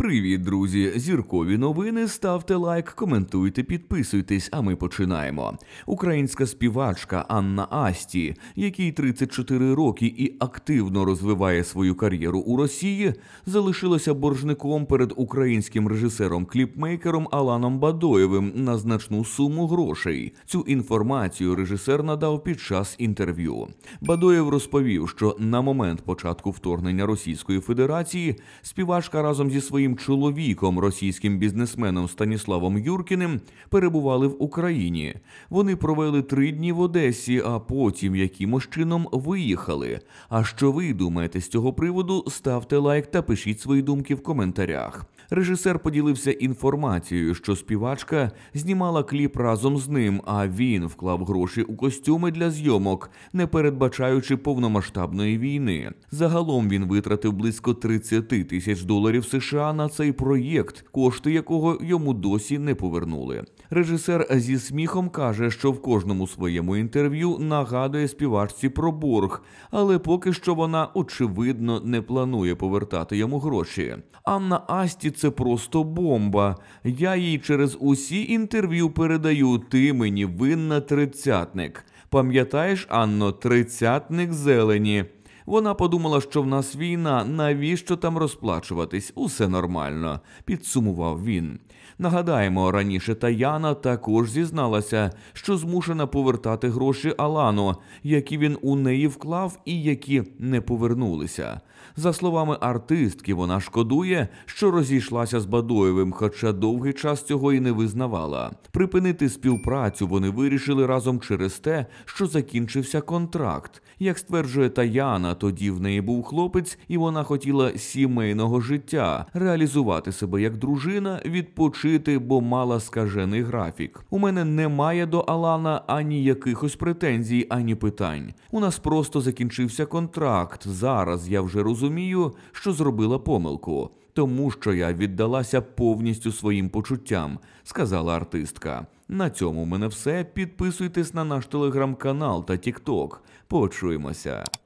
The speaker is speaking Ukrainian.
Привіт, друзі! Зіркові новини. Ставте лайк, коментуйте, підписуйтесь, а ми починаємо. Українська співачка Анна Асті, якій 34 роки і активно розвиває свою кар'єру у Росії, залишилася боржником перед українським режисером-кліпмейкером Аланом Бадоєвим на значну суму грошей. Цю інформацію режисер надав під час інтерв'ю. Бадоєв розповів, що на момент початку вторгнення Російської Федерації співачка разом зі своїм своїм чоловіком, російським бізнесменом Станіславом Юркіним, перебували в Україні. Вони провели три дні в Одесі, а потім якимось чином виїхали. А що ви думаєте з цього приводу? Ставте лайк та пишіть свої думки в коментарях. Режисер поділився інформацією, що співачка знімала кліп разом з ним, а він вклав гроші у костюми для зйомок, не передбачаючи повномасштабної війни. Загалом він витратив близько 30 тисяч доларів США на на цей проєкт, кошти якого йому досі не повернули. Режисер зі сміхом каже, що в кожному своєму інтерв'ю нагадує співачці про борг, але поки що вона очевидно не планує повертати йому гроші. Анна Асті це просто бомба. Я їй через усі інтерв'ю передаю. Ти мені винна тридцятник. Пам'ятаєш, Анно, тридцятник зелені. Вона подумала, що в нас війна, навіщо там розплачуватись? Усе нормально, підсумував він. Нагадаємо, раніше Таяна також зізналася, що змушена повертати гроші Алану, які він у неї вклав і які не повернулися. За словами артистки, вона шкодує, що розійшлася з Бадоєвим, хоча довгий час цього і не визнавала. Припинити співпрацю вони вирішили разом через те, що закінчився контракт. Як стверджує Таяна, тоді в неї був хлопець, і вона хотіла сімейного життя, реалізувати себе як дружина, відпочити, бо мала скажений графік. У мене немає до Алана ані якихось претензій, ані питань. У нас просто закінчився контракт. Зараз я вже розумію, що зробила помилку. Тому що я віддалася повністю своїм почуттям, сказала артистка. На цьому в мене все. Підписуйтесь на наш телеграм-канал та тікток. Почуємося.